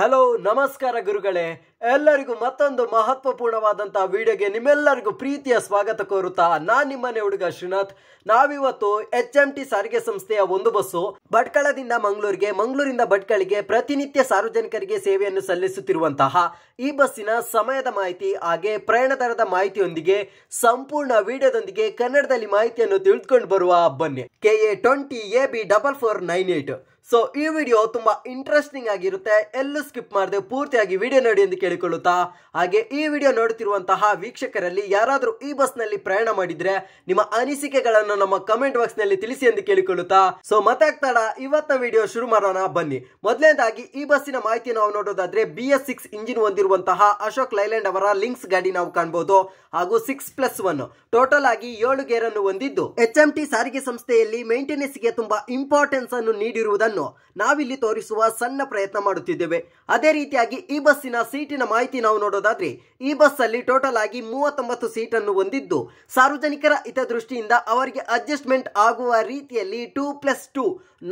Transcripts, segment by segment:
Hello ನಮಸ್ಕಾರ ಗುರುಗಳೇ ಎಲ್ಲರಿಗೂ ಮತ್ತೊಂದು ಮಹತ್ವಪೂರ್ಣವಾದಂತಹ ವಿಡಿಯೋಗೆ ನಿಮ್ಮೆಲ್ಲರಿಗೂ ಪ್ರೀತಿಯ ಸ್ವಾಗತ ಕೋರುತ್ತಾ ನಾನ್ ನಿಮ್ಮನೆ ಹುಡುಗ ಶ್ರೀನಾಥ್ ನಾವಿವತ್ತು ಎಚ್ ಎಂ ಟಿ ಸಾರಿಗೆ ಸಂಸ್ಥೆಯ ಒಂದು ಬಸ್ಸು ಭಟ್ಕಳದಿಂದ ಮಂಗಳೂರಿಗೆ ಮಂಗಳೂರಿಂದ ಭಟ್ಕಳಿಗೆ ಪ್ರತಿನಿತ್ಯ ಸಾರ್ವಜನಿಕರಿಗೆ ಸೇವೆಯನ್ನು ಸಲ್ಲಿಸುತ್ತಿರುವಂತಹ ಈ ಬಸ್ಸಿನ ಸಮಯದ ಮಾಹಿತಿ ಹಾಗೆ ಪ್ರಯಾಣ ದರದ ಮಾಹಿತಿಯೊಂದಿಗೆ ಸಂಪೂರ್ಣ ವಿಡಿಯೋದೊಂದಿಗೆ ಕನ್ನಡದಲ್ಲಿ ಮಾಹಿತಿಯನ್ನು ತಿಳಿದುಕೊಂಡು ಬರುವ ಬನ್ನಿ K A twenty A B double four nine eight so ಈ ವಿಡಿಯೋ ತುಂಬಾ ಇಂಟ್ರೆಸ್ಟಿಂಗ್ ಆಗಿರುತ್ತೆ ಎಲ್ಲೂ ಸ್ಕಿಪ್ ಮಾಡದೆ ಪೂರ್ತಿಯಾಗಿ ವಿಡಿಯೋ ನೋಡಿ ಎಂದು ಕೇಳಿ ಕೇಳಿಕೊಳ್ಳುತ್ತಾ ಹಾಗೆ ಈ ವಿಡಿಯೋ ನೋಡುತ್ತಿರುವಂತಹ ವೀಕ್ಷಕರಲ್ಲಿ ಯಾರಾದರೂ ಈ ಬಸ್ ನಲ್ಲಿ ಪ್ರಯಾಣ ಮಾಡಿದ್ರೆ ನಿಮ್ಮ ಅನಿಸಿಕೆಗಳನ್ನು ನಮ್ಮ ಕಮೆಂಟ್ ಬಾಕ್ಸ್ ನಲ್ಲಿ ತಿಳಿಸಿ ಎಂದು ಕೇಳಿಕೊಳ್ಳುತ್ತಾ ಸೊ ಮತ್ತೆ ಆಗ್ತಾಡ ಇವತ್ತ ವಿಡಿಯೋ ಶುರು ಮಾಡೋಣ ಬನ್ನಿ ಮೊದಲನೇದಾಗಿ ಈ ಬಸ್ಸಿನ ಮಾಹಿತಿ ನಾವು ನೋಡೋದಾದ್ರೆ ಬಿ ಎಸ್ ಸಿಕ್ಸ್ ಇಂಜಿನ್ ಹೊಂದಿರುವಂತಹ ಅಶೋಕ್ ಲೈಲ್ಯಾಂಡ್ ಅವರ ಲಿಂಕ್ಸ್ ಗಾಡಿ ನಾವು ಕಾಣಬಹುದು ಹಾಗೂ ಸಿಕ್ಸ್ ಪ್ಲಸ್ ಒನ್ ಟೋಟಲ್ ಆಗಿ ಏಳು ಗೇರ್ ಅನ್ನು ಹೊಂದಿದ್ದು ಎಚ್ ಎಂ ಟಿ ಸಾರಿಗೆ ಸಂಸ್ಥೆಯಲ್ಲಿ ಮೇಂಟೆನೆನ್ಸ್ ಗೆ ತುಂಬಾ ಇಂಪಾರ್ಟೆನ್ಸ್ ಅನ್ನು ನೀಡಿರುವುದನ್ನು ನಾವಿಲ್ಲಿ ತೋರಿಸುವ ಸಣ್ಣ ಪ್ರಯತ್ನ ಮಾಡುತ್ತಿದ್ದೇವೆ ಅದೇ ರೀತಿಯಾಗಿ ಈ ಬಸ್ಸಿನ ಸೀಟಿನ ಮಾಹಿತಿ ನಾವು ನೋಡೋದಾದ್ರೆ ಈ ಬಸ್ ಅಲ್ಲಿ ಟೋಟಲ್ ಆಗಿ ಮೂವತ್ತೊಂಬತ್ತು ಸೀಟ್ ಅನ್ನು ಹೊಂದಿದ್ದು ಸಾರ್ವಜನಿಕರ ಹಿತದೃಷ್ಟಿಯಿಂದ ಅವರಿಗೆ ಅಡ್ಜಸ್ಟ್ಮೆಂಟ್ ಆಗುವ ರೀತಿಯಲ್ಲಿ ಟೂ ಪ್ಲಸ್ ಟೂ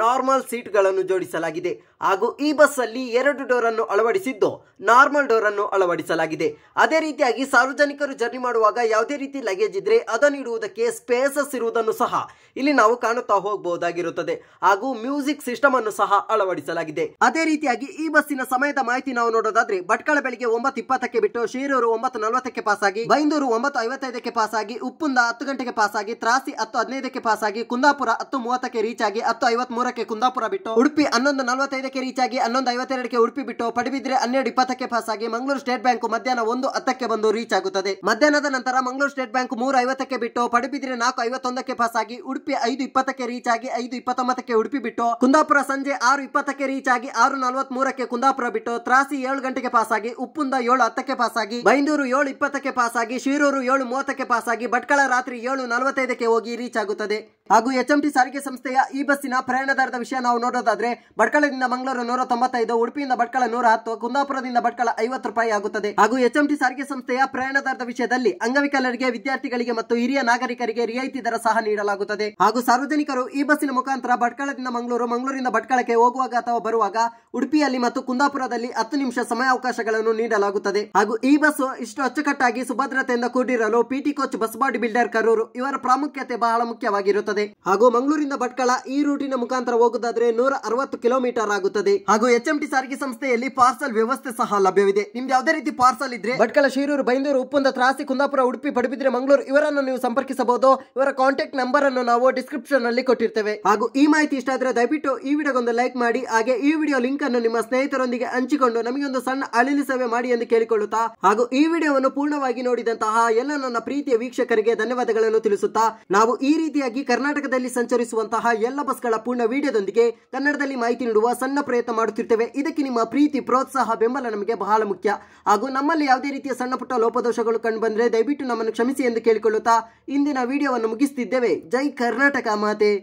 ನಾರ್ಮಲ್ ಗಳನ್ನು ಜೋಡಿಸಲಾಗಿದೆ ಹಾಗೂ ಈ ಬಸ್ ಅಲ್ಲಿ ಎರಡು ಡೋರ್ ಅನ್ನು ಅಳವಡಿಸಿದ್ದು ನಾರ್ಮಲ್ ಡೋರ್ ಅನ್ನು ಅಳವಡಿಸಲಾಗಿದೆ ಅದೇ ರೀತಿಯಾಗಿ ಸಾರ್ವಜನಿಕರು ಜರ್ನಿ ಮಾಡುವಾಗ ಯಾವುದೇ ರೀತಿ ಲಗೇಜ್ ಇದ್ರೆ ಅದನ್ನು ಇಡುವುದಕ್ಕೆ ಸ್ಪೇಸಸ್ ಇರುವುದನ್ನು ಸಹ ಇಲ್ಲಿ ನಾವು ಕಾಣುತ್ತಾ ಹೋಗಬಹುದಾಗಿರುತ್ತದೆ ಹಾಗೂ ಮ್ಯೂಸಿಕ್ ಸಿಸ್ಟಮ್ ಅನ್ನು ಸಹ ಅಳವಡಿಸಲಾಗಿದೆ ಅದೇ ರೀತಿಯಾಗಿ ಈ ಬಸ್ಸಿನ ಸಮಯದ ಮಾಹಿತಿ ನಾವು ನೋಡೋದಾದ್ರೆ ಭಟ್ಕಳ ಬೆಳಗ್ಗೆ ಒಂಬತ್ತು ಇಪ್ಪತ್ತಕ್ಕೆ ಬಿಟ್ಟು ಶಿರೂರು ಒಂಬತ್ತು ನಲವತ್ತಕ್ಕೆ ಪಾಸ್ ಆಗಿ ಬೈಂದೂರು ಒಂಬತ್ತು ಐವತ್ತೈದಕ್ಕೆ ಪಾಸ್ ಆಗಿ ಉಪ್ಪುಂದ ಹತ್ತು ಗಂಟೆಗೆ ಪಾಸ್ ಆಗಿ ತ್ರಾಸಿ ಹತ್ತು ಹದಿನೈದಕ್ಕೆ ಪಾಸ್ ಆಗಿ ಕುಂದಾಪುರ ಹತ್ತು ಮೂವತ್ತಕ್ಕೆ ರೀಚ್ ಆಗಿ ಹತ್ತು ಐವತ್ ಮೂರಕ್ಕೆ ಕುಂದಾಪುರ ಬಿಟ್ಟು ಉಡುಪಿ ಹನ್ನೊಂದು ನಲವತ್ತೈದಕ್ಕೆ ರೀಚ್ ಆಗಿ ಹನ್ನೊಂದು ಐವತ್ತೆರಡಕ್ಕೆ ಉಡುಪಿ ಬಿಟ್ಟು ಪಡುಬಿದ್ರೆ ಹನ್ನೆರಡು ಇಪ್ಪತ್ತಕ್ಕೆ ಪಾಸ್ ಆಗಿ ಮಂಗಳೂರು ಸ್ಟೇಟ್ ಬ್ಯಾಂಕ್ ಮಧ್ಯಾಹ್ನ ಒಂದು ಹತ್ತಕ್ಕೆ ಬಂದು ರೀಚ್ ಆಗುತ್ತದೆ ಮಧ್ಯಾಹ್ನದ ನಂತರ ಮಂಗಳೂರು ಸ್ಟೇಟ್ ಬ್ಯಾಂಕ್ ಮೂರು ಐವತ್ತಕ್ಕೆ ಬಿಟ್ಟು ಪಡುಬಿದ್ರೆ ನಾಲ್ಕು ಐವತ್ತೊಂದಕ್ಕೆ ಪಾಸ್ ಆಗಿ ಉಡುಪಿ ಐದು ಇಪ್ಪತ್ತಕ್ಕೆ ರೀಚ್ ಆಗಿ ಐದು ಇಪ್ಪತ್ತೊಂಬತ್ತಕ್ಕೆ ಉಡುಪಿ ಬಿಟ್ಟು ಕುಂದಾಪುರ ಸಂಜೆ ಆರು ಇಪ್ಪತ್ತಕ್ಕೆ ರೀಚ್ ಆಗಿ ಆರು ನಲವತ್ತ್ ಮೂರಕ್ಕೆ ಕುಂದಾಪುರ ಬಿಟ್ಟು ತ್ರಾಸಿ ಏಳು ಗಂಟೆಗೆ ಪಾಸ್ ಆಗಿ ಉಪ್ಪುಂದ ಏಳು ಹತ್ತಕ್ಕೆ ಪಾಸಾಗಿ. ಆಗಿ ಬೈಂದೂರು ಏಳು ಇಪ್ಪತ್ತಕ್ಕೆ ಪಾಸ್ ಆಗಿ ಶಿರೂರು ಏಳು ಮೂವತ್ತಕ್ಕೆ ಪಾಸ್ ಭಟ್ಕಳ ರಾತ್ರಿ ಏಳು ನಲವತ್ತೈದಕ್ಕೆ ಹೋಗಿ ರೀಚ್ ಆಗುತ್ತದೆ ಹಾಗೂ ಎಚ್ಎಂಟಿ ಸಾರಿಗೆ ಸಂಸ್ಥೆಯ ಈ ಬಸ್ಸಿನ ಪ್ರಯಾಣ ದರದ ವಿಷಯ ನಾವು ನೋಡೋದಾದ್ರೆ ಭಟ್ಕಳದಿಂದ ಮಂಗಳೂರು ನೂರ ತೊಂಬತ್ತೈದು ಉಡುಪಿಯಿಂದ ಭಟ್ಕಳ ನೂರ ಹತ್ತು ಕುಂದಾಪುರದಿಂದ ಭಟ್ಕಳ ಐವತ್ತು ರೂಪಾಯಿ ಆಗುತ್ತದೆ ಹಾಗೂ ಎಚ್ಎಂಟಿ ಸಾರಿಗೆ ಸಂಸ್ಥೆಯ ಪ್ರಯಾಣ ದರದ ವಿಷಯದಲ್ಲಿ ಅಂಗವಿಕಲರಿಗೆ ವಿದ್ಯಾರ್ಥಿಗಳಿಗೆ ಮತ್ತು ಹಿರಿಯ ನಾಗರಿಕರಿಗೆ ರಿಯಾಯಿತಿ ದರ ಸಹ ನೀಡಲಾಗುತ್ತದೆ ಹಾಗೂ ಸಾರ್ವಜನಿಕರು ಈ ಬಸ್ಸಿನ ಮುಖಾಂತರ ಭಟ್ಕಳದಿಂದ ಮಂಗಳೂರು ಮಂಗಳೂರಿಂದ ಭಟ್ಕಳಕ್ಕೆ ಹೋಗುವಾಗ ಅಥವಾ ಬರುವಾಗ ಉಡುಪಿಯಲ್ಲಿ ಮತ್ತು ಕುಂದಾಪುರದಲ್ಲಿ ಹತ್ತು ನಿಮಿಷ ಸಮಯಾವಕಾಶಗಳನ್ನು ನೀಡಲಾಗುತ್ತದೆ ಹಾಗೂ ಈ ಬಸ್ ಇಷ್ಟು ಅಚ್ಚುಕಟ್ಟಾಗಿ ಸುಭದ್ರತೆಯಿಂದ ಕೂಡಿರಲು PT coach bus body builder Karur ಇವರ ಪ್ರಾಮುಖ್ಯತೆ ಬಹಳ ಮುಖ್ಯವಾಗಿರುತ್ತದೆ ಆಗುತ್ತದೆ ಹಾಗೂ ಮಂಗಳೂರಿಂದ ಭಟ್ಕಳ ಈ ರೂಟಿನ ಮುಖಾಂತರ ಹೋಗುವುದಾದ್ರೆ ನೂರ ಅರವತ್ತು ಕಿಲೋಮೀಟರ್ ಆಗುತ್ತದೆ ಹಾಗೂ ಎಂಟಿ ಸಾರಿಗೆ ಸಂಸ್ಥೆಯಲ್ಲಿ ಪಾರ್ಸಲ್ ವ್ಯವಸ್ಥೆ ಸಹ ಲಭ್ಯವಿದೆ ನಿಮ್ದು ಯಾವುದೇ ರೀತಿ ಪಾರ್ಸಲ್ ಇದ್ರೆ ಭಟ್ಕಳ ಶಿರೂರು ಬೈಂದೂರು ಉಪ್ಪುಂದ ತ್ರಾಸಿ ಕುಂದಾಪುರ ಉಡುಪಿ ಪಡುಬಿದ್ರೆ ಮಂಗಳೂರು ಇವರನ್ನು ನೀವು ಸಂಪರ್ಕಿಸಬಹುದು ಇವರ ಕಾಂಟ್ಯಾಕ್ಟ್ ನಂಬರ್ ಅನ್ನು ನಾವು ಡಿಸ್ಕ್ರಿಪ್ಷನ್ ನಲ್ಲಿ ಕೊಟ್ಟಿರ್ತೇವೆ ಹಾಗೂ ಈ ಮಾಹಿತಿ ಇಷ್ಟ ಆದ್ರೆ ದಯವಿಟ್ಟು ಈ ವಿಡಿಯೋಗೊಂದು ಲೈಕ್ ಮಾಡಿ ಹಾಗೆ ಈ ವಿಡಿಯೋ ಲಿಂಕ್ ಅನ್ನು ನಿಮ್ಮ ಸ್ನೇಹಿತರೊಂದಿಗೆ ಹಂಚಿಕೊಂಡು ನಮಗೆ ಒಂದು ಸಣ್ಣ ಅಳಿಲು ಸೇವೆ ಮಾಡಿ ಎಂದು ಕೇಳಿಕೊಳ್ಳುತ್ತಾ ಹಾಗೂ ಈ ವಿಡಿಯೋವನ್ನು ಪೂರ್ಣವಾಗಿ ನೋಡಿದಂತಹ ಎಲ್ಲ ನನ್ನ ಪ್ರೀತಿಯ ವೀಕ್ಷಕರಿಗೆ ಧನ್ಯವಾದಗಳನ್ನು ತಿಳಿಸುತ್ತಾ ನಾವು ಈ ರೀತಿಯಾಗಿ ಕರ್ನಾಟಕ ಕರ್ನಾಟಕದಲ್ಲಿ ಸಂಚರಿಸುವಂತಹ ಎಲ್ಲ ಬಸ್ಗಳ ಪೂರ್ಣ ವಿಡಿಯೋದೊಂದಿಗೆ ಕನ್ನಡದಲ್ಲಿ ಮಾಹಿತಿ ನೀಡುವ ಸಣ್ಣ ಪ್ರಯತ್ನ ಮಾಡುತ್ತಿರ್ತೇವೆ ಇದಕ್ಕೆ ನಿಮ್ಮ ಪ್ರೀತಿ ಪ್ರೋತ್ಸಾಹ ಬೆಂಬಲ ನಮಗೆ ಬಹಳ ಮುಖ್ಯ ಹಾಗೂ ನಮ್ಮಲ್ಲಿ ಯಾವುದೇ ರೀತಿಯ ಸಣ್ಣ ಪುಟ್ಟ ಲೋಪದೋಷಗಳು ಕಂಡುಬಂದರೆ ದಯವಿಟ್ಟು ನಮ್ಮನ್ನು ಕ್ಷಮಿಸಿ ಎಂದು ಕೇಳಿಕೊಳ್ಳುತ್ತಾ ಇಂದಿನ ವಿಡಿಯೋವನ್ನು ಮುಗಿಸುತ್ತಿದ್ದೇವೆ ಜೈ ಕರ್ನಾಟಕ ಮಾತೆ